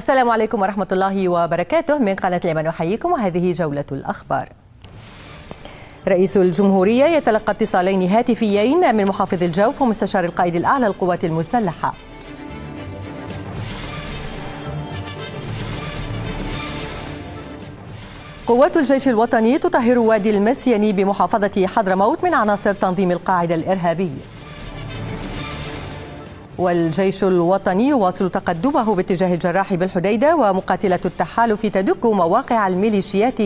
السلام عليكم ورحمة الله وبركاته من قناة اليمن أحييكم وهذه جولة الأخبار رئيس الجمهورية يتلقى اتصالين هاتفيين من محافظ الجوف ومستشار القائد الأعلى للقوات المسلحة قوات الجيش الوطني تطهر وادي المسيني بمحافظة حضرموت من عناصر تنظيم القاعدة الإرهابي والجيش الوطني يواصل تقدمه باتجاه الجراح بالحديدة ومقاتلة التحالف تدك مواقع الميليشيات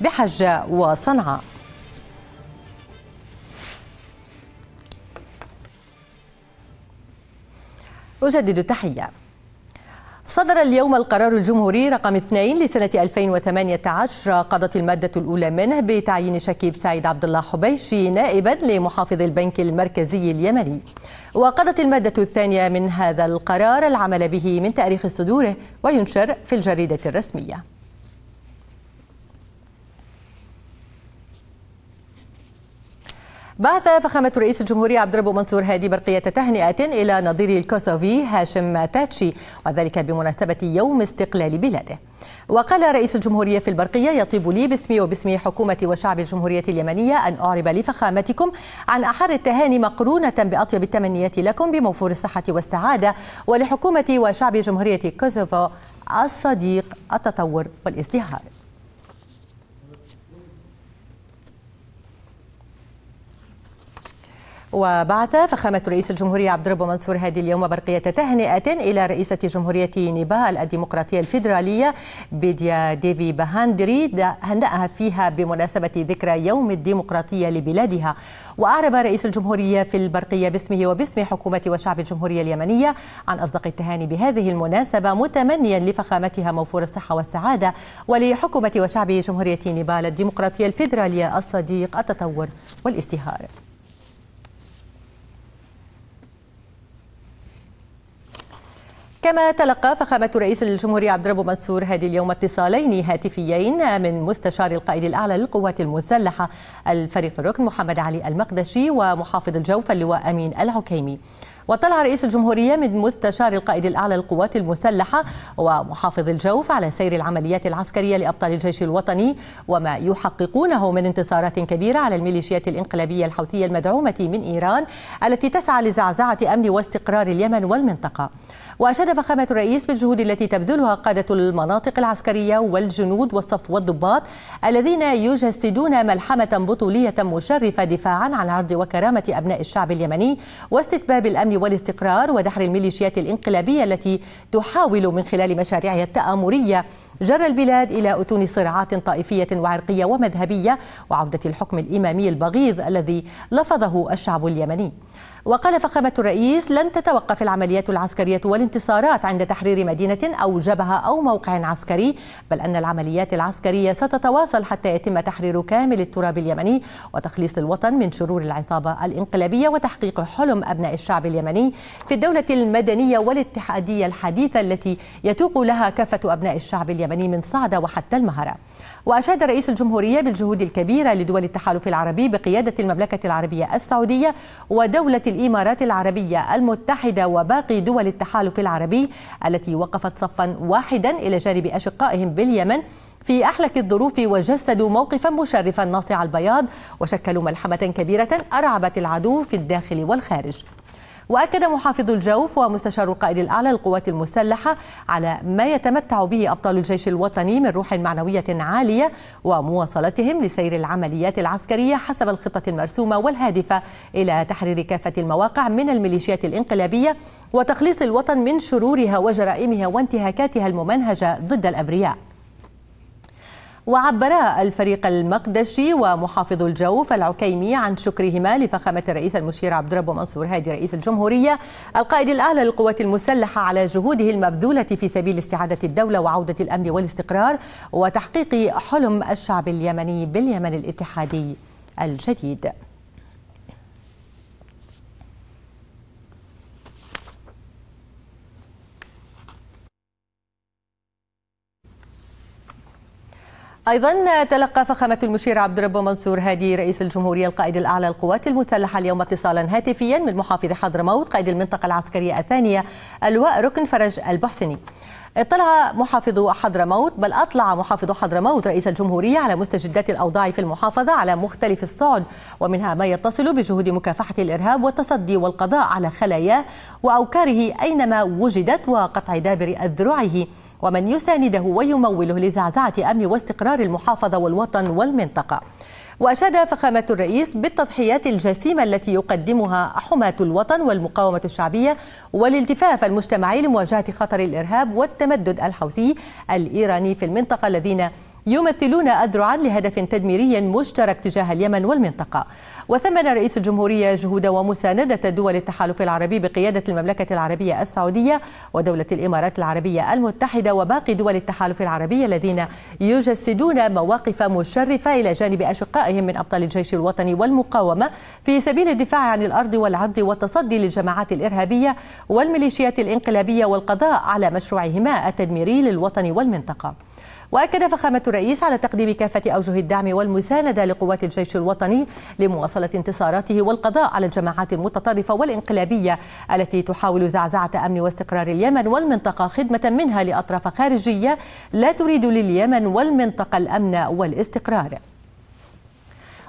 بحجة وصنعاء أجدد التحية صدر اليوم القرار الجمهوري رقم 2 لسنة 2018 قضت المادة الأولى منه بتعيين شكيب سعيد عبد الله حبيشي نائبا لمحافظ البنك المركزي اليمني وقضت المادة الثانية من هذا القرار العمل به من تاريخ صدوره وينشر في الجريدة الرسمية بعث فخامة رئيس الجمهورية عبد الرب منصور هادي برقية تهنئة إلى نظير الكوسوفي هاشم تاتشي وذلك بمناسبة يوم استقلال بلاده وقال رئيس الجمهورية في البرقية يطيب لي باسمي وباسم حكومة وشعب الجمهورية اليمنية أن أعرب لفخامتكم عن أحر التهاني مقرونة بأطيب التمنيات لكم بموفور الصحة والسعادة ولحكومة وشعب جمهورية كوسوفو الصديق التطور والازدهار وبعث فخامة رئيس الجمهورية عبد الرب منصور هادي اليوم برقية تهنئة إلى رئيسة جمهورية نيبال الديمقراطية الفيدرالية بيديا ديفي بهاندري هنأها فيها بمناسبة ذكرى يوم الديمقراطية لبلادها وأعرب رئيس الجمهورية في البرقية باسمه وباسم حكومة وشعب الجمهورية اليمنية عن أصدق التهاني بهذه المناسبة متمنيا لفخامتها موفور الصحة والسعادة ولحكومة وشعب جمهورية نيبال الديمقراطية الفيدرالية الصديق التطور والازدهار كما تلقى فخامة رئيس الجمهورية عبد الرب منصور هذه اليوم اتصالين هاتفيين من مستشار القائد الأعلى للقوات المسلحة الفريق الركن محمد علي المقدشي ومحافظ الجوف اللواء أمين العكيمي وطلع رئيس الجمهورية من مستشار القائد الأعلى للقوات المسلحة ومحافظ الجوف على سير العمليات العسكرية لأبطال الجيش الوطني وما يحققونه من انتصارات كبيرة على الميليشيات الإنقلابية الحوثية المدعومة من إيران التي تسعى لزعزعة أمن واستقرار اليمن والمنطقة وأشاد فخامة الرئيس بالجهود التي تبذلها قادة المناطق العسكرية والجنود والصف والضباط الذين يجسدون ملحمة بطولية مشرفة دفاعا عن عرض وكرامة أبناء الشعب اليمني واستتباب الأمن والاستقرار ودحر الميليشيات الإنقلابية التي تحاول من خلال مشاريعها التآمرية جر البلاد إلى أتون صراعات طائفية وعرقية ومذهبية وعودة الحكم الإمامي البغيض الذي لفظه الشعب اليمني وقال فخامة الرئيس لن تتوقف العمليات العسكرية والانتصارات عند تحرير مدينة أو جبهة أو موقع عسكري بل أن العمليات العسكرية ستتواصل حتى يتم تحرير كامل التراب اليمني وتخليص الوطن من شرور العصابة الإنقلابية وتحقيق حلم أبناء الشعب اليمني في الدولة المدنية والاتحادية الحديثة التي يتوق لها كافة أبناء الشعب اليمني من صعدة وحتى المهرة وأشاد رئيس الجمهورية بالجهود الكبيرة لدول التحالف العربي بقيادة المملكة العربية السعودية ودولة الإمارات العربية المتحدة وباقي دول التحالف العربي التي وقفت صفا واحدا إلى جانب أشقائهم باليمن في أحلك الظروف وجسدوا موقفا مشرفا ناصع البياض وشكلوا ملحمة كبيرة أرعبت العدو في الداخل والخارج وأكد محافظ الجوف ومستشار القائد الأعلى للقوات المسلحة على ما يتمتع به أبطال الجيش الوطني من روح معنوية عالية ومواصلتهم لسير العمليات العسكرية حسب الخطة المرسومة والهادفة إلى تحرير كافة المواقع من الميليشيات الإنقلابية وتخليص الوطن من شرورها وجرائمها وانتهاكاتها الممنهجة ضد الأبرياء وعبر الفريق المقدشي ومحافظ الجوف العكيمي عن شكرهما لفخامة الرئيس المشير عبد ربه منصور هادي رئيس الجمهورية القائد الأعلى للقوات المسلحة على جهوده المبذولة في سبيل استعادة الدولة وعودة الأمن والاستقرار وتحقيق حلم الشعب اليمني باليمن الاتحادي الجديد أيضا تلقى فخامة المشير عبد الرب منصور هادي رئيس الجمهورية القائد الأعلى للقوات المسلحة اليوم اتصالا هاتفيا من محافظ حضرموت قائد المنطقة العسكرية الثانية اللواء ركن فرج البحسني اطلع محافظ حضرموت بل أطلع محافظ حضرموت رئيس الجمهورية على مستجدات الأوضاع في المحافظة على مختلف الصعد ومنها ما يتصل بجهود مكافحة الإرهاب والتصدي والقضاء على خلاياه وأوكاره أينما وجدت وقطع دابر أذرعه ومن يسانده ويموله لزعزعة أمن واستقرار المحافظة والوطن والمنطقة وأشاد فخامة الرئيس بالتضحيات الجسيمة التي يقدمها حماة الوطن والمقاومة الشعبية والالتفاف المجتمعي لمواجهة خطر الإرهاب والتمدد الحوثي الإيراني في المنطقة الذين يمثلون أذرعا لهدف تدميري مشترك تجاه اليمن والمنطقة وثمن رئيس الجمهورية جهود ومساندة دول التحالف العربي بقيادة المملكة العربية السعودية ودولة الإمارات العربية المتحدة وباقي دول التحالف العربي الذين يجسدون مواقف مشرفة إلى جانب أشقائهم من أبطال الجيش الوطني والمقاومة في سبيل الدفاع عن الأرض والعرض والتصدي للجماعات الإرهابية والميليشيات الإنقلابية والقضاء على مشروعهما التدميري للوطن والمنطقة وأكد فخامة الرئيس على تقديم كافة أوجه الدعم والمساندة لقوات الجيش الوطني لمواصلة انتصاراته والقضاء على الجماعات المتطرفة والانقلابية التي تحاول زعزعة أمن واستقرار اليمن والمنطقة خدمة منها لأطراف خارجية لا تريد لليمن والمنطقة الأمن والاستقرار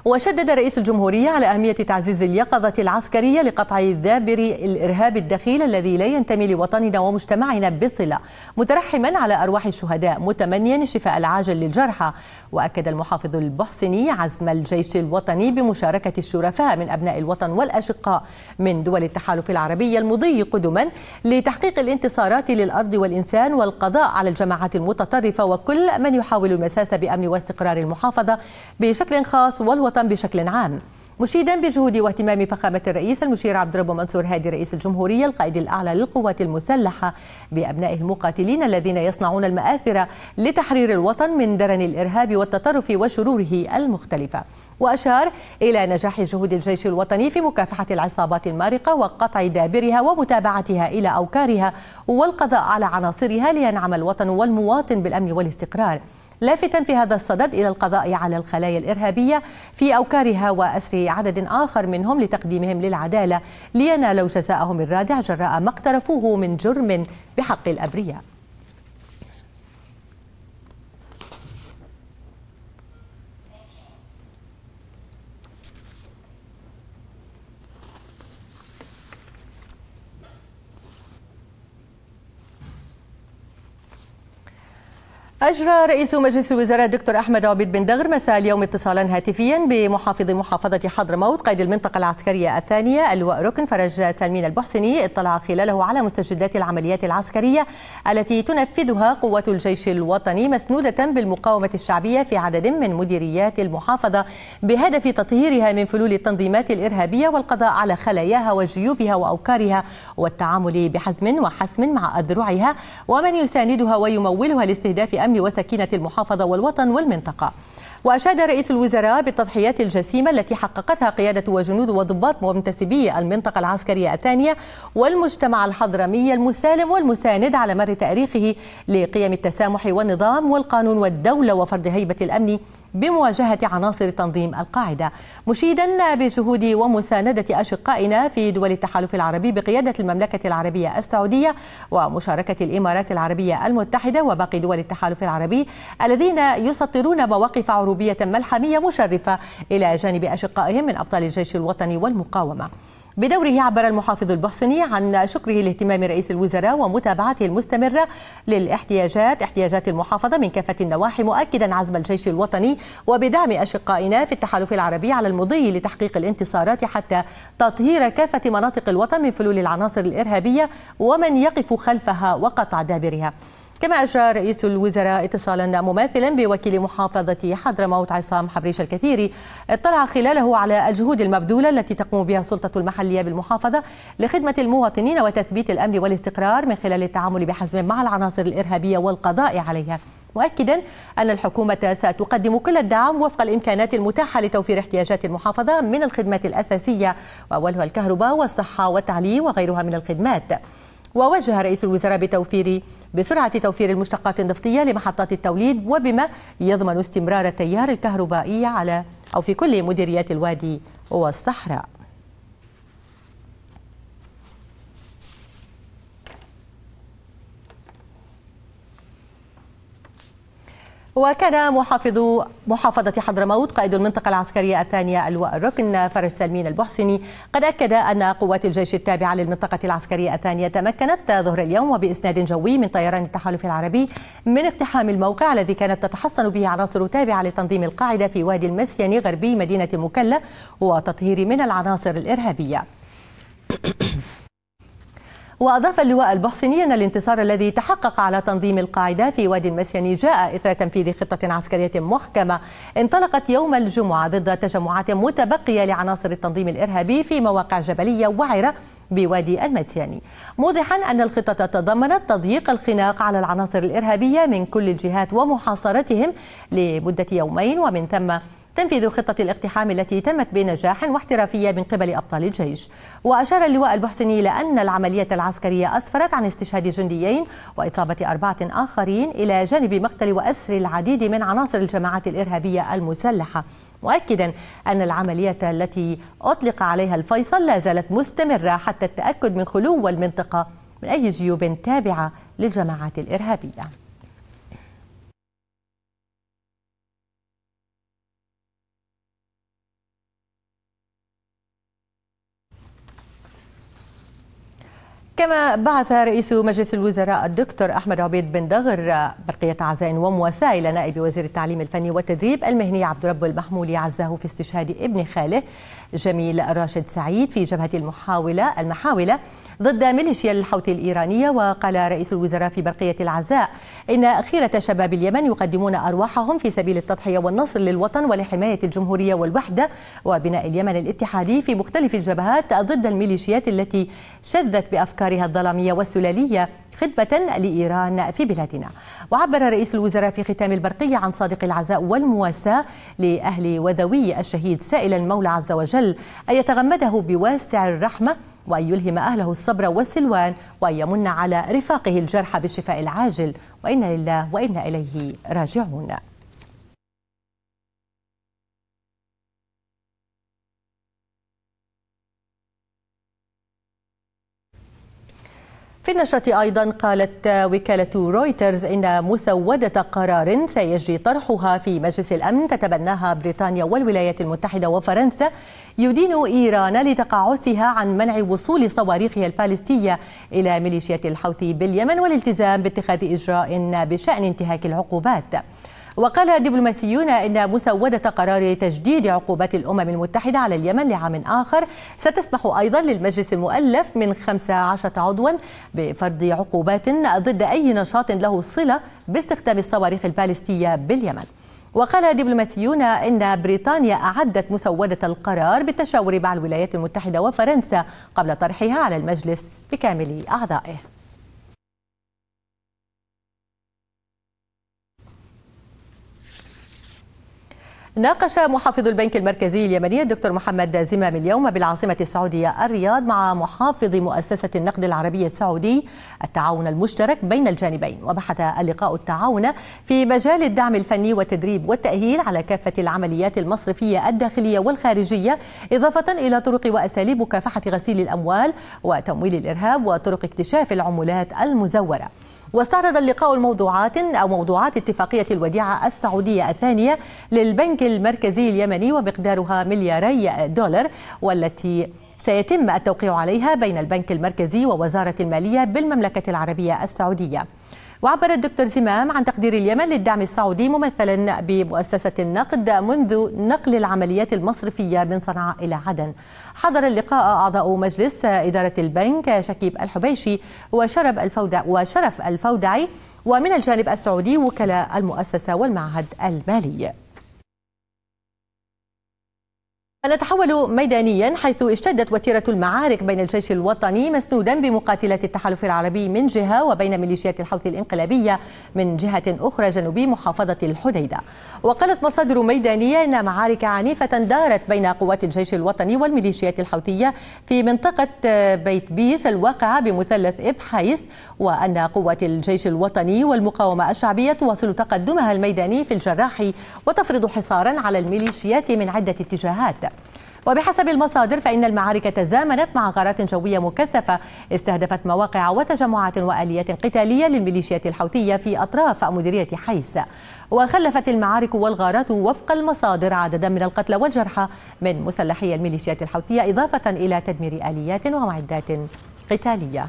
وشدد رئيس الجمهورية على أهمية تعزيز اليقظة العسكرية لقطع ذابر الإرهاب الدخيل الذي لا ينتمي لوطننا ومجتمعنا بصلة مترحما على أرواح الشهداء متمنيا الشفاء العاجل للجرحى وأكد المحافظ البحسني عزم الجيش الوطني بمشاركة الشرفاء من أبناء الوطن والأشقاء من دول التحالف العربي المضي قدما لتحقيق الانتصارات للأرض والإنسان والقضاء على الجماعات المتطرفة وكل من يحاول المساس بأمن واستقرار المحافظة بشكل خاص والوطن الوطن بشكل عام مشيدا بجهود واهتمام فخامة الرئيس المشير عبد الرب منصور هادي رئيس الجمهورية القائد الأعلى للقوات المسلحة بأبنائه المقاتلين الذين يصنعون المآثر لتحرير الوطن من درن الإرهاب والتطرف وشروره المختلفة وأشار إلى نجاح جهود الجيش الوطني في مكافحة العصابات المارقة وقطع دابرها ومتابعتها إلى أوكارها والقضاء على عناصرها لينعم الوطن والمواطن بالأمن والاستقرار لافتا في هذا الصدد إلى القضاء على الخلايا الإرهابية في أوكارها وأسر عدد آخر منهم لتقديمهم للعدالة لينالوا جزاءهم الرادع جراء ما اقترفوه من جرم بحق الأبرياء أجرى رئيس مجلس الوزراء الدكتور أحمد عبيد بن دغر مساء اليوم اتصالا هاتفيا بمحافظ محافظة حضرموت قيد المنطقة العسكرية الثانية اللواء ركن فرج تلمين البحسني اطلع خلاله على مستجدات العمليات العسكرية التي تنفذها قوة الجيش الوطني مسنودة بالمقاومة الشعبية في عدد من مديريات المحافظة بهدف تطهيرها من فلول التنظيمات الإرهابية والقضاء على خلاياها وجيوبها وأوكارها والتعامل بحزم وحسم مع أذرعها ومن يساندها ويمولها لاستهداف أمن الأمن وسكينة المحافظة والوطن والمنطقة وأشاد رئيس الوزراء بالتضحيات الجسيمة التي حققتها قيادة وجنود وضباط ومنتسبي المنطقة العسكرية الثانية والمجتمع الحضرمي المسالم والمساند على مر تاريخه لقيم التسامح والنظام والقانون والدولة وفرض هيبة الأمن بمواجهة عناصر تنظيم القاعدة مشيدا بجهود ومساندة أشقائنا في دول التحالف العربي بقيادة المملكة العربية السعودية ومشاركة الإمارات العربية المتحدة وباقي دول التحالف العربي الذين يسطرون مواقف عروبية ملحمية مشرفة إلى جانب أشقائهم من أبطال الجيش الوطني والمقاومة بدوره عبر المحافظ البحسني عن شكره لاهتمام رئيس الوزراء ومتابعته المستمرة للاحتياجات احتياجات المحافظة من كافة النواحي مؤكدا عزم الجيش الوطني وبدعم أشقائنا في التحالف العربي على المضي لتحقيق الانتصارات حتى تطهير كافة مناطق الوطن من فلول العناصر الإرهابية ومن يقف خلفها وقطع دابرها كما أجرى رئيس الوزراء اتصالا مماثلا بوكيل محافظة حضرموت عصام حبريش الكثيري اطلع خلاله على الجهود المبذولة التي تقوم بها السلطة المحلية بالمحافظة لخدمة المواطنين وتثبيت الأمن والاستقرار من خلال التعامل بحزم مع العناصر الإرهابية والقضاء عليها مؤكدا أن الحكومة ستقدم كل الدعم وفق الإمكانات المتاحة لتوفير احتياجات المحافظة من الخدمات الأساسية وأولها الكهرباء والصحة والتعليم وغيرها من الخدمات ووجه رئيس الوزراء بتوفير بسرعة توفير المشتقات النفطية لمحطات التوليد وبما يضمن استمرار التيار الكهربائي على أو في كل مديريات الوادي والصحراء وكان محافظ محافظة حضرموت قائد المنطقة العسكرية الثانية اللواء الركن فرج سلمين البحسني قد أكد أن قوات الجيش التابعة للمنطقة العسكرية الثانية تمكنت ظهر اليوم وبإسناد جوي من طيران التحالف العربي من اقتحام الموقع الذي كانت تتحصن به عناصر تابعة لتنظيم القاعدة في وادي المسيني غربي مدينة مكلا وتطهير من العناصر الإرهابية وأضاف اللواء البحصيني أن الانتصار الذي تحقق على تنظيم القاعدة في وادي المسياني جاء إثر تنفيذ خطة عسكرية محكمة انطلقت يوم الجمعة ضد تجمعات متبقية لعناصر التنظيم الإرهابي في مواقع جبلية وعرة بوادي المسياني موضحا أن الخطة تضمنت تضييق الخناق على العناصر الإرهابية من كل الجهات ومحاصرتهم لمدة يومين ومن ثم تنفيذ خطة الاقتحام التي تمت بنجاح واحترافية من قبل أبطال الجيش وأشار اللواء البحسني إلى أن العملية العسكرية أسفرت عن استشهاد جنديين وإصابة أربعة آخرين إلى جانب مقتل وأسر العديد من عناصر الجماعات الإرهابية المسلحة مؤكدا أن العملية التي أطلق عليها الفيصل لا زالت مستمرة حتى التأكد من خلو المنطقة من أي جيوب تابعة للجماعات الإرهابية كما بعث رئيس مجلس الوزراء الدكتور أحمد عبيد بن دغر برقية عزاء ومواساة إلى نائب وزير التعليم الفني والتدريب المهني عبد رب المحمولي عزاه في استشهاد ابن خاله جميل راشد سعيد في جبهة المحاولة المحاولة ضد ميليشيا الحوثي الإيرانية وقال رئيس الوزراء في برقية العزاء إن خيرة شباب اليمن يقدمون أرواحهم في سبيل التضحية والنصر للوطن ولحماية الجمهورية والوحدة وبناء اليمن الاتحادي في مختلف الجبهات ضد الميليشيات التي شذت بأفكارها الظلامية والسلالية خدمة لإيران في بلادنا وعبر رئيس الوزراء في ختام البرقية عن صادق العزاء والمواساة لأهل وذوي الشهيد سائلا المولى عز وجل أن يتغمده بواسع الرحمة وأن يلهم أهله الصبر والسلوان وأن يمن على رفاقه الجرحى بالشفاء العاجل وإنا لله وإنا إليه راجعون في النشرة أيضا قالت وكالة رويترز إن مسودة قرار سيجري طرحها في مجلس الأمن تتبناها بريطانيا والولايات المتحدة وفرنسا يدين إيران لتقاعسها عن منع وصول صواريخها البالستية إلى ميليشيات الحوثي باليمن والالتزام باتخاذ إجراء بشأن انتهاك العقوبات. وقال دبلوماسيون أن مسودة قرار تجديد عقوبات الأمم المتحدة على اليمن لعام آخر ستسمح أيضا للمجلس المؤلف من 15 عضوا بفرض عقوبات ضد أي نشاط له صلة باستخدام الصواريخ البالستية باليمن وقال دبلوماسيون ان بريطانيا اعدت مسوده القرار بالتشاور مع الولايات المتحده وفرنسا قبل طرحها على المجلس بكامل اعضائه ناقش محافظ البنك المركزي اليمني الدكتور محمد زمام اليوم بالعاصمة السعودية الرياض مع محافظ مؤسسة النقد العربية السعودي التعاون المشترك بين الجانبين وبحث اللقاء التعاون في مجال الدعم الفني والتدريب والتأهيل على كافة العمليات المصرفية الداخلية والخارجية إضافة إلى طرق وأساليب مكافحة غسيل الأموال وتمويل الإرهاب وطرق اكتشاف العملات المزورة واستعرض اللقاء الموضوعات أو موضوعات اتفاقية الوديعة السعودية الثانية للبنك المركزي اليمني ومقدارها ملياري دولار والتي سيتم التوقيع عليها بين البنك المركزي ووزارة المالية بالمملكة العربية السعودية وعبر الدكتور زمام عن تقدير اليمن للدعم السعودي ممثلا بمؤسسة النقد منذ نقل العمليات المصرفية من صنعاء إلى عدن حضر اللقاء أعضاء مجلس إدارة البنك شكيب الحبيشي وشرف الفودع وشرف الفودعي ومن الجانب السعودي وكلاء المؤسسة والمعهد المالي نتحول ميدانيا حيث اشتدت وتيرة المعارك بين الجيش الوطني مسنودا بمقاتلات التحالف العربي من جهة وبين ميليشيات الحوثي الإنقلابية من جهة أخرى جنوب محافظة الحديدة وقالت مصادر ميدانية أن معارك عنيفة دارت بين قوات الجيش الوطني والميليشيات الحوثية في منطقة بيت بيش الواقعة بمثلث إب حيس وأن قوات الجيش الوطني والمقاومة الشعبية تواصل تقدمها الميداني في الجراح وتفرض حصارا على الميليشيات من عدة اتجاهات وبحسب المصادر فإن المعارك تزامنت مع غارات جوية مكثفة استهدفت مواقع وتجمعات وآليات قتالية للميليشيات الحوثية في أطراف مديرية حيس وخلفت المعارك والغارات وفق المصادر عددا من القتلى والجرحى من مسلحي الميليشيات الحوثية إضافة إلى تدمير آليات ومعدات قتالية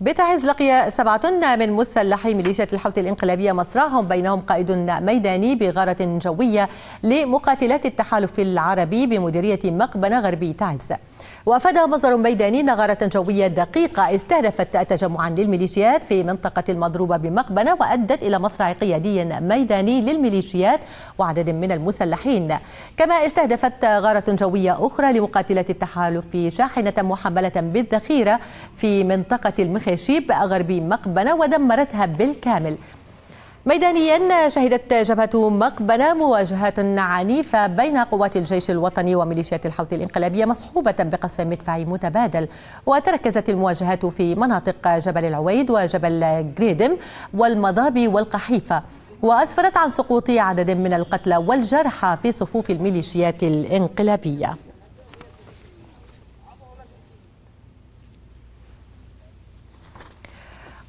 بتعز لقي سبعة من مسلحي ميليشيا الحوثي الانقلابية مصرعهم بينهم قائد ميداني بغارة جوية لمقاتلات التحالف العربي بمديرية مقبنة غربي تعز وافاد مصدر ميداني نغارة جوية دقيقة استهدفت تجمعا للميليشيات في منطقة المضروبة بمقبنة وأدت إلى مصرع قيادي ميداني للميليشيات وعدد من المسلحين كما استهدفت غارة جوية أخرى لمقاتلة التحالف شاحنة محملة بالذخيرة في منطقة المخيشيب غربي مقبنة ودمرتها بالكامل ميدانيا شهدت جبهة مقبلة مواجهة عنيفة بين قوات الجيش الوطني وميليشيات الحوثي الانقلابية مصحوبة بقصف مدفعي متبادل وتركزت المواجهات في مناطق جبل العويد وجبل جريدم والمضابي والقحيفة وأسفرت عن سقوط عدد من القتلى والجرحى في صفوف الميليشيات الانقلابية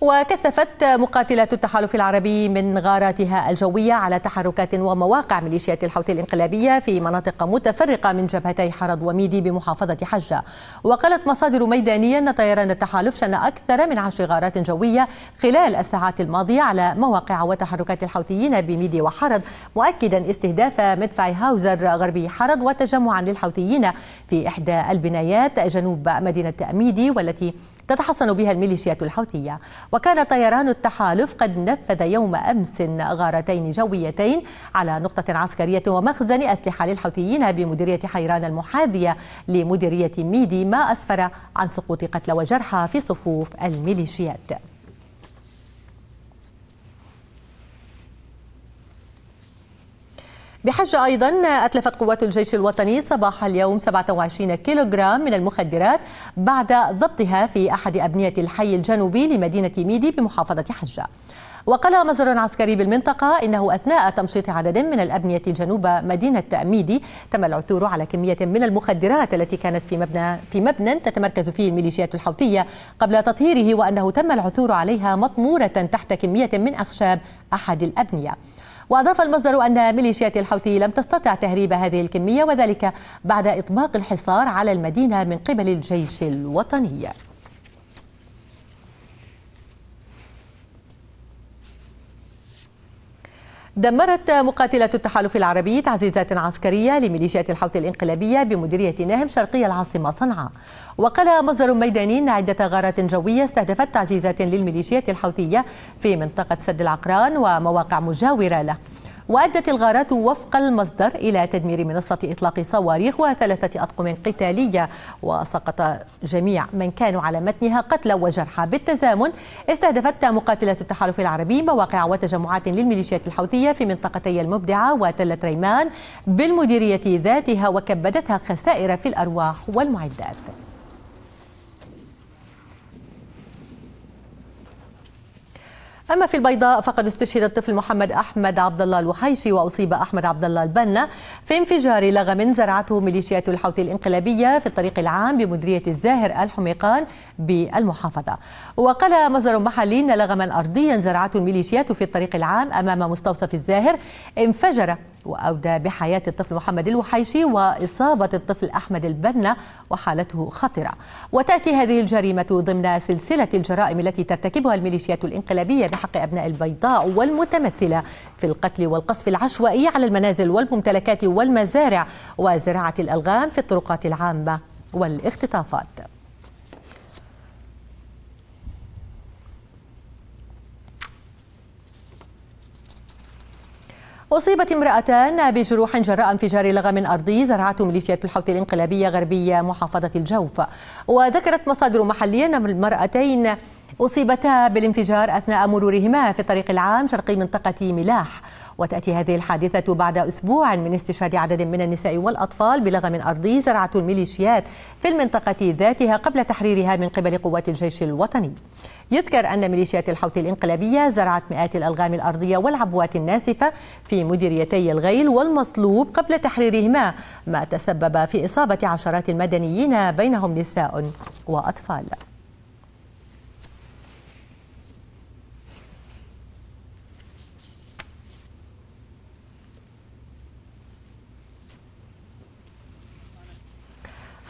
وكثفت مقاتلات التحالف العربي من غاراتها الجوية على تحركات ومواقع ميليشيات الحوثي الانقلابية في مناطق متفرقة من جبهتي حرض وميدي بمحافظة حجة وقالت مصادر ميدانية أن طيران التحالف شن أكثر من عشر غارات جوية خلال الساعات الماضية على مواقع وتحركات الحوثيين بميدي وحرض مؤكدا استهداف مدفع هاوزر غربي حرض وتجمعا للحوثيين في إحدى البنايات جنوب مدينة ميدي والتي تتحصن بها الميليشيات الحوثية وكان طيران التحالف قد نفذ يوم أمس غارتين جويتين على نقطة عسكرية ومخزن أسلحة للحوثيين بمديرية حيران المحاذية لمديرية ميدي ما أسفر عن سقوط قتلى وجرحى في صفوف الميليشيات بحجة أيضا أتلفت قوات الجيش الوطني صباح اليوم 27 كيلوغرام من المخدرات بعد ضبطها في أحد أبنية الحي الجنوبي لمدينة ميدي بمحافظة حجة وقال مصدر عسكري بالمنطقة إنه أثناء تمشيط عدد من الأبنية جنوب مدينة ميدي تم العثور على كمية من المخدرات التي كانت في مبنى في مبنى تتمركز فيه الميليشيات الحوثية قبل تطهيره وأنه تم العثور عليها مطمورة تحت كمية من أخشاب أحد الأبنية وأضاف المصدر أن ميليشيات الحوثي لم تستطع تهريب هذه الكمية وذلك بعد إطباق الحصار على المدينة من قبل الجيش الوطني دمرت مقاتلة التحالف العربي تعزيزات عسكرية لميليشيات الحوثي الإنقلابية بمديرية ناهم شرقي العاصمة صنعاء وقال مصدر ميداني أن عدة غارات جوية استهدفت تعزيزات للميليشيات الحوثية في منطقة سد العقران ومواقع مجاورة له وأدت الغارات وفق المصدر إلى تدمير منصة إطلاق صواريخ وثلاثة أطقم قتالية وسقط جميع من كانوا على متنها قتلى وجرحى بالتزامن استهدفت مقاتلة التحالف العربي مواقع وتجمعات للميليشيات الحوثية في منطقتي المبدعة وتلة ريمان بالمديرية ذاتها وكبدتها خسائر في الأرواح والمعدات أما في البيضاء فقد استشهد الطفل محمد أحمد عبد الله الوحيشي وأصيب أحمد عبد الله البنا في انفجار لغم زرعته ميليشيات الحوثي الانقلابية في الطريق العام بمديرية الزاهر الحميقان بالمحافظة وقال مصدر محلي أن لغما أرضيا زرعته الميليشيات في الطريق العام أمام مستوصف الزاهر انفجر وأودى بحياة الطفل محمد الوحيشي وإصابة الطفل أحمد البنا وحالته خطرة وتأتي هذه الجريمة ضمن سلسلة الجرائم التي ترتكبها الميليشيات الانقلابية حق أبناء البيضاء والمتمثلة في القتل والقصف العشوائي على المنازل والممتلكات والمزارع وزراعة الألغام في الطرقات العامة والاختطافات أصيبت امرأتان بجروح جراء انفجار لغم أرضي زرعته ميليشيات الحوثي الانقلابية غربية محافظة الجوف وذكرت مصادر محلية أن المرأتين أصيبتا بالانفجار أثناء مرورهما في الطريق العام شرقي منطقة ملاح وتأتي هذه الحادثة بعد أسبوع من استشهاد عدد من النساء والأطفال بلغم أرضي زرعة الميليشيات في المنطقة ذاتها قبل تحريرها من قبل قوات الجيش الوطني يذكر أن ميليشيات الحوثي الإنقلابية زرعت مئات الألغام الأرضية والعبوات الناسفة في مديريتي الغيل والمصلوب قبل تحريرهما ما تسبب في إصابة عشرات المدنيين بينهم نساء وأطفال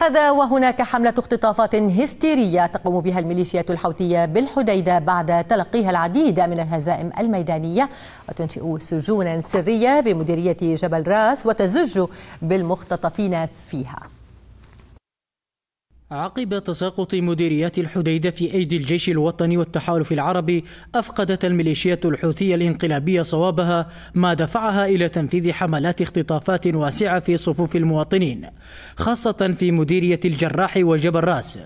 هذا وهناك حملة اختطافات هستيرية تقوم بها الميليشيات الحوثية بالحديدة بعد تلقيها العديد من الهزائم الميدانية وتنشئ سجونا سرية بمديرية جبل راس وتزج بالمختطفين فيها عقب تساقط مديريات الحديدة في أيدي الجيش الوطني والتحالف العربي أفقدت الميليشيات الحوثية الانقلابية صوابها ما دفعها إلى تنفيذ حملات اختطافات واسعة في صفوف المواطنين خاصة في مديرية الجراح وجبل راس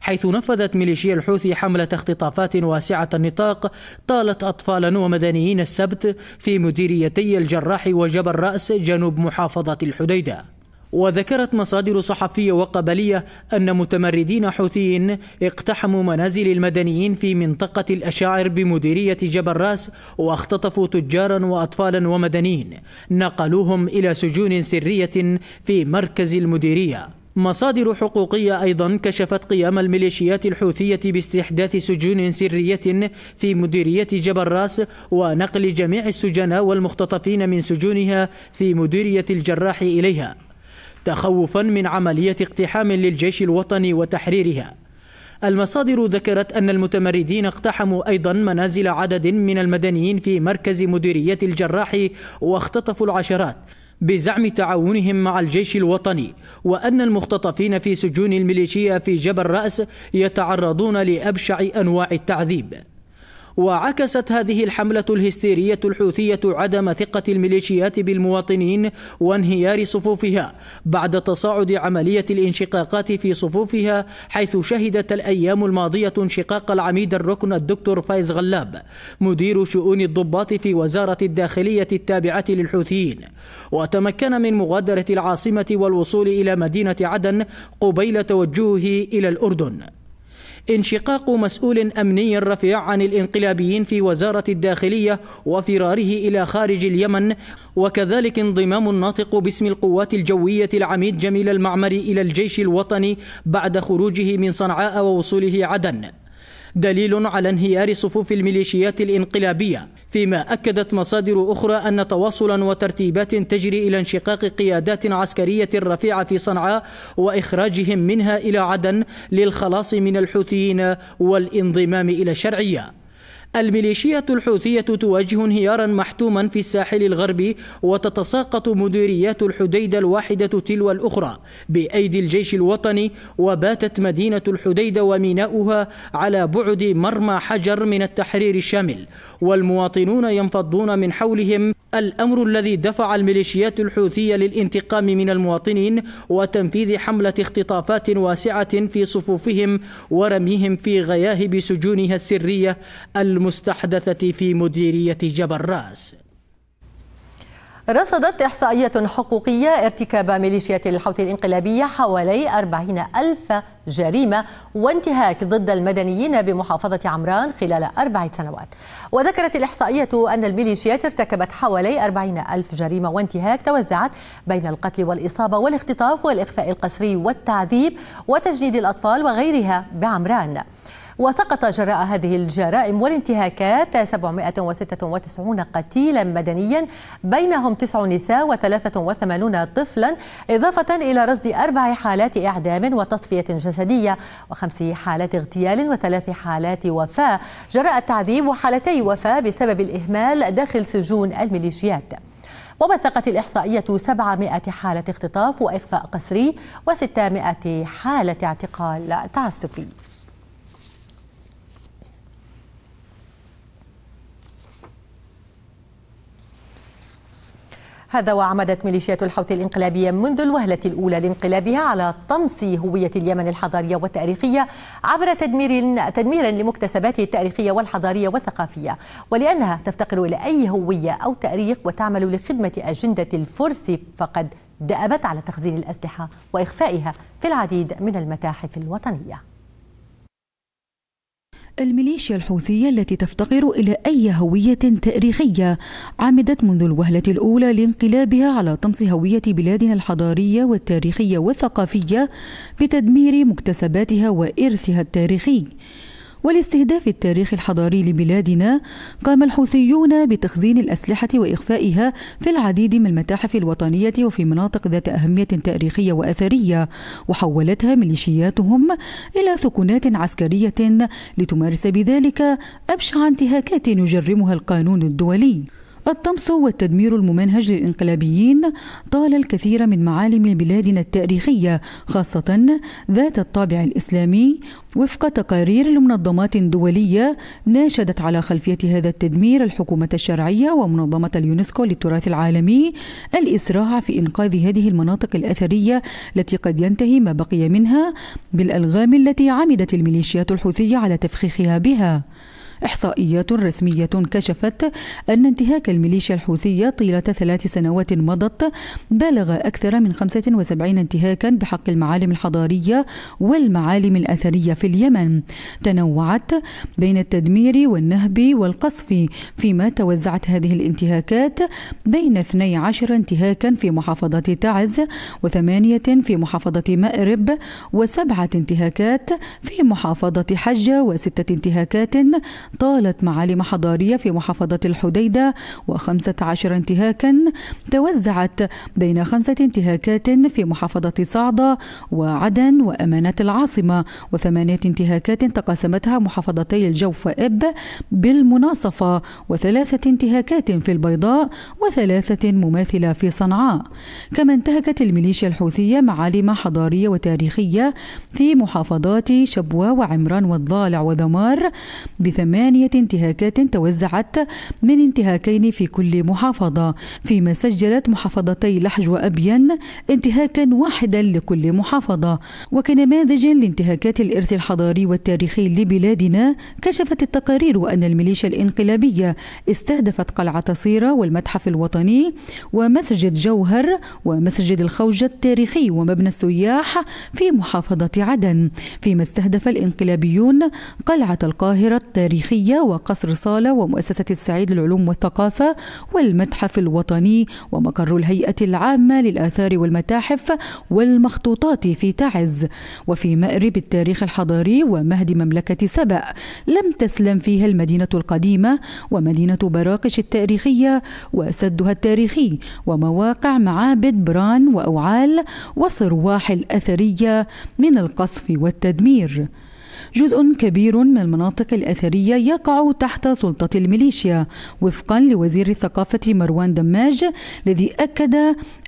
حيث نفذت ميليشيا الحوثي حملة اختطافات واسعة النطاق طالت أطفالا ومدنيين السبت في مديريتي الجراح وجبل راس جنوب محافظة الحديدة وذكرت مصادر صحفية وقبلية أن متمردين حوثيين اقتحموا منازل المدنيين في منطقة الأشاعر بمديرية جبل راس واختطفوا تجارا وأطفالا ومدنيين نقلوهم إلى سجون سرية في مركز المديرية مصادر حقوقية أيضا كشفت قيام الميليشيات الحوثية باستحداث سجون سرية في مديرية جبل راس ونقل جميع السجناء والمختطفين من سجونها في مديرية الجراح إليها تخوفا من عملية اقتحام للجيش الوطني وتحريرها المصادر ذكرت أن المتمردين اقتحموا أيضا منازل عدد من المدنيين في مركز مديرية الجراح واختطفوا العشرات بزعم تعاونهم مع الجيش الوطني وأن المختطفين في سجون الميليشيا في جبل رأس يتعرضون لأبشع أنواع التعذيب وعكست هذه الحملة الهستيرية الحوثية عدم ثقة الميليشيات بالمواطنين وانهيار صفوفها بعد تصاعد عملية الانشقاقات في صفوفها حيث شهدت الأيام الماضية انشقاق العميد الركن الدكتور فايز غلاب مدير شؤون الضباط في وزارة الداخلية التابعة للحوثيين وتمكن من مغادرة العاصمة والوصول إلى مدينة عدن قبيل توجهه إلى الأردن انشقاق مسؤول أمني رفيع عن الانقلابيين في وزارة الداخلية وفراره إلى خارج اليمن وكذلك انضمام الناطق باسم القوات الجوية العميد جميل المعمري إلى الجيش الوطني بعد خروجه من صنعاء ووصوله عدن دليل على انهيار صفوف الميليشيات الانقلابية فيما أكدت مصادر أخرى أن تواصلا وترتيبات تجري إلى انشقاق قيادات عسكرية رفيعة في صنعاء وإخراجهم منها إلى عدن للخلاص من الحوثيين والانضمام إلى الشرعية الميليشيا الحوثية تواجه انهيارا محتوما في الساحل الغربي وتتساقط مديريات الحديدة الواحدة تلو الأخرى بأيدي الجيش الوطني وباتت مدينة الحديدة وميناؤها على بعد مرمى حجر من التحرير الشامل والمواطنون ينفضون من حولهم الأمر الذي دفع الميليشيات الحوثية للانتقام من المواطنين وتنفيذ حملة اختطافات واسعة في صفوفهم ورميهم في غياهب سجونها السرية المستحدثة في مديرية جبل راس رصدت إحصائية حقوقية ارتكاب ميليشيات الحوثي الإنقلابية حوالي 40 ألف جريمة وانتهاك ضد المدنيين بمحافظة عمران خلال أربع سنوات وذكرت الإحصائية أن الميليشيات ارتكبت حوالي 40 ألف جريمة وانتهاك توزعت بين القتل والإصابة والاختطاف والإخفاء القسري والتعذيب وتجنيد الأطفال وغيرها بعمران وسقط جراء هذه الجرائم والانتهاكات 796 قتيلا مدنيا بينهم تسع نساء و83 طفلا إضافة إلى رصد أربع حالات إعدام وتصفية جسدية وخمس حالات اغتيال وثلاث حالات وفاة جراء التعذيب وحالتي وفاة بسبب الإهمال داخل سجون الميليشيات ووثقت الإحصائية 700 حالة اختطاف وإخفاء قسري و600 حالة اعتقال تعسفي هذا وعمدت ميليشيات الحوثي الانقلابية منذ الوهلة الأولى لانقلابها على طمس هوية اليمن الحضارية والتاريخية عبر تدمير تدمير لمكتسباته التاريخية والحضارية والثقافية ولأنها تفتقر إلى أي هوية أو تاريخ وتعمل لخدمة أجندة الفرس فقد دأبت على تخزين الأسلحة وإخفائها في العديد من المتاحف الوطنية الميليشيا الحوثية التي تفتقر إلى أي هوية تاريخية عمدت منذ الوهلة الأولى لانقلابها على طمس هوية بلادنا الحضارية والتاريخية والثقافية بتدمير مكتسباتها وإرثها التاريخي ولاستهداف التاريخ الحضاري لبلادنا قام الحوثيون بتخزين الأسلحة وإخفائها في العديد من المتاحف الوطنية وفي مناطق ذات أهمية تاريخية وأثرية وحولتها ميليشياتهم إلى سكنات عسكرية لتمارس بذلك أبشع انتهاكات يجرمها القانون الدولي الطمس والتدمير الممنهج للانقلابيين طال الكثير من معالم بلادنا التاريخية خاصة ذات الطابع الإسلامي وفق تقارير لمنظمات دولية ناشدت على خلفية هذا التدمير الحكومة الشرعية ومنظمة اليونسكو للتراث العالمي الإسراع في إنقاذ هذه المناطق الأثرية التي قد ينتهي ما بقي منها بالألغام التي عمدت الميليشيات الحوثية على تفخيخها بها إحصائيات رسمية كشفت أن انتهاك الميليشيا الحوثية طيلة ثلاث سنوات مضت بلغ أكثر من 75 انتهاكا بحق المعالم الحضارية والمعالم الأثرية في اليمن تنوعت بين التدمير والنهب والقصف فيما توزعت هذه الانتهاكات بين 12 انتهاكا في محافظة تعز وثمانية في محافظة مأرب وسبعة انتهاكات في محافظة حجة وستة انتهاكات طالت معالم حضارية في محافظة الحديدة وخمسة عشر انتهاكا توزعت بين خمسة انتهاكات في محافظة صعدة وعدن وأمانة العاصمة وثمانية انتهاكات تقاسمتها محافظتي الجوف وإب بالمناصفة وثلاثة انتهاكات في البيضاء وثلاثة مماثلة في صنعاء كما انتهكت الميليشيا الحوثية معالم حضارية وتاريخية في محافظات شبوة وعمران والضالع ودمار بثمان ثمانية انتهاكات توزعت من انتهاكين في كل محافظة فيما سجلت محافظتي لحج وأبين انتهاكا واحدا لكل محافظة وكنماذج لانتهاكات الإرث الحضاري والتاريخي لبلادنا كشفت التقارير أن الميليشيا الإنقلابية استهدفت قلعة صيرة والمتحف الوطني ومسجد جوهر ومسجد الخوجة التاريخي ومبنى السياح في محافظة عدن فيما استهدف الإنقلابيون قلعة القاهرة التاريخية التاريخية وقصر صالة ومؤسسة السعيد للعلوم والثقافة والمتحف الوطني ومقر الهيئة العامة للآثار والمتاحف والمخطوطات في تعز وفي مأرب التاريخ الحضاري ومهد مملكة سبأ لم تسلم فيها المدينة القديمة ومدينة براقش التاريخية وسدها التاريخي ومواقع معابد بران وأوعال وصرواح الأثرية من القصف والتدمير جزء كبير من المناطق الأثرية يقع تحت سلطة الميليشيا وفقا لوزير الثقافة مروان دماج الذي أكد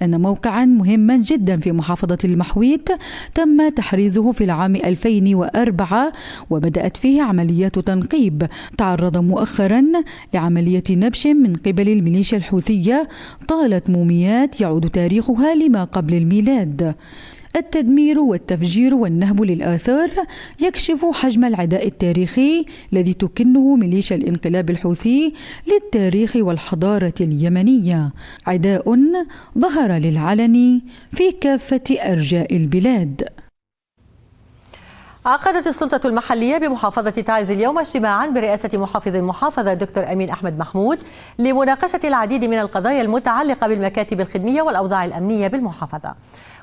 أن موقعا مهما جدا في محافظة المحويت تم تحريزه في العام 2004 وبدأت فيه عمليات تنقيب تعرض مؤخرا لعملية نبش من قبل الميليشيا الحوثية طالت موميات يعود تاريخها لما قبل الميلاد التدمير والتفجير والنهب للآثار يكشف حجم العداء التاريخي الذي تكنه ميليشيا الانقلاب الحوثي للتاريخ والحضارة اليمنية عداء ظهر للعلن في كافة أرجاء البلاد عقدت السلطة المحلية بمحافظة تعز اليوم اجتماعا برئاسة محافظ المحافظة الدكتور أمين أحمد محمود لمناقشة العديد من القضايا المتعلقة بالمكاتب الخدمية والأوضاع الأمنية بالمحافظة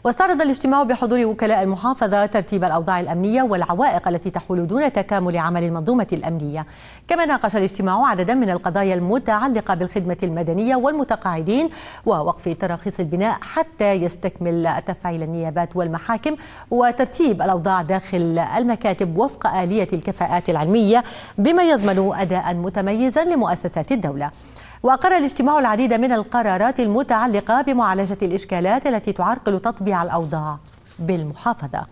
واستعرض الاجتماع بحضور وكلاء المحافظة ترتيب الأوضاع الأمنية والعوائق التي تحول دون تكامل عمل المنظومة الأمنية كما ناقش الاجتماع عددا من القضايا المتعلقة بالخدمة المدنية والمتقاعدين ووقف تراخيص البناء حتى يستكمل تفعيل النيابات والمحاكم وترتيب الأوضاع داخل المكاتب وفق آلية الكفاءات العلمية بما يضمن أداء متميزا لمؤسسات الدولة وأقر الاجتماع العديد من القرارات المتعلقة بمعالجة الإشكالات التي تعرقل تطبيع الأوضاع بالمحافظة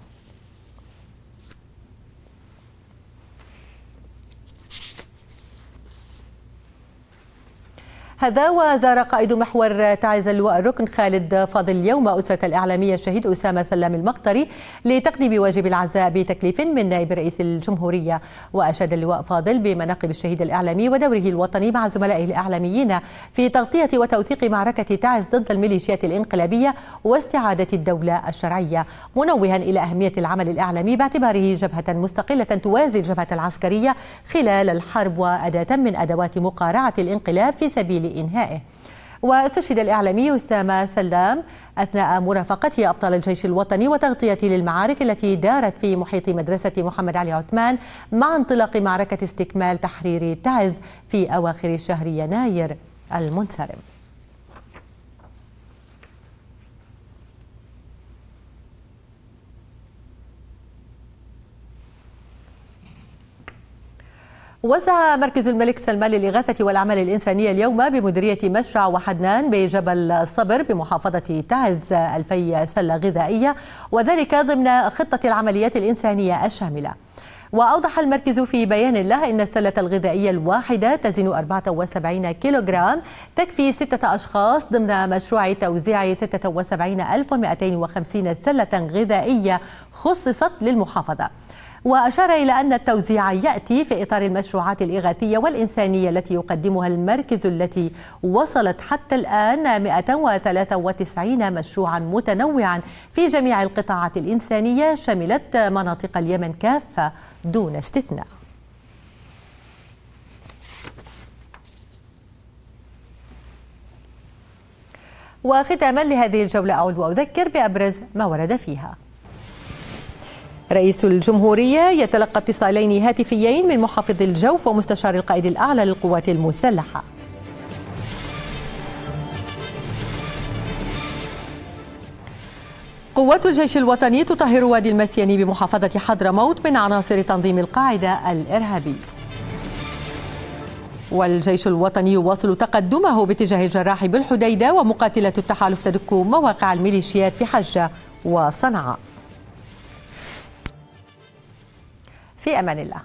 هذا وزار قائد محور تعز اللواء الركن خالد فاضل اليوم أسرة الإعلامية الشهيد أسامة سلام المقطري لتقديم واجب العزاء بتكليف من نائب رئيس الجمهورية وأشاد اللواء فاضل بمناقب الشهيد الإعلامي ودوره الوطني مع زملائه الإعلاميين في تغطية وتوثيق معركة تعز ضد الميليشيات الإنقلابية واستعادة الدولة الشرعية منوها إلى أهمية العمل الإعلامي باعتباره جبهة مستقلة توازي الجبهة العسكرية خلال الحرب وأداة من أدوات مقارعة الانقلاب في سبيل بإنهائه واستشهد الإعلامي أسامة سلام أثناء مرافقته أبطال الجيش الوطني وتغطيته للمعارك التي دارت في محيط مدرسة محمد علي عثمان مع انطلاق معركة استكمال تحرير تعز في أواخر شهر يناير المنصرم وزع مركز الملك سلمان للإغاثة والأعمال الإنسانية اليوم بمديرية مشرع وحدنان بجبل صبر بمحافظة تعز 2000 سلة غذائية وذلك ضمن خطة العمليات الإنسانية الشاملة وأوضح المركز في بيان له أن السلة الغذائية الواحدة تزن 74 كيلوغرام تكفي ستة أشخاص ضمن مشروع توزيع 76250 سلة غذائية خصصت للمحافظة وأشار إلى أن التوزيع يأتي في إطار المشروعات الإغاثية والإنسانية التي يقدمها المركز التي وصلت حتى الآن 193 مشروعا متنوعا في جميع القطاعات الإنسانية شملت مناطق اليمن كافة دون استثناء وختاما لهذه الجولة أعود وأذكر بأبرز ما ورد فيها رئيس الجمهورية يتلقى اتصالين هاتفيين من محافظ الجوف ومستشار القائد الأعلى للقوات المسلحة قوات الجيش الوطني تطهر وادي المسياني بمحافظة حضرموت من عناصر تنظيم القاعدة الإرهابي والجيش الوطني يواصل تقدمه باتجاه الجراح بالحديدة ومقاتلة التحالف تدك مواقع الميليشيات في حجة وصنعاء في أمان الله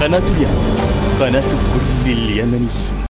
قناة اليمن قناة كل اليمنيين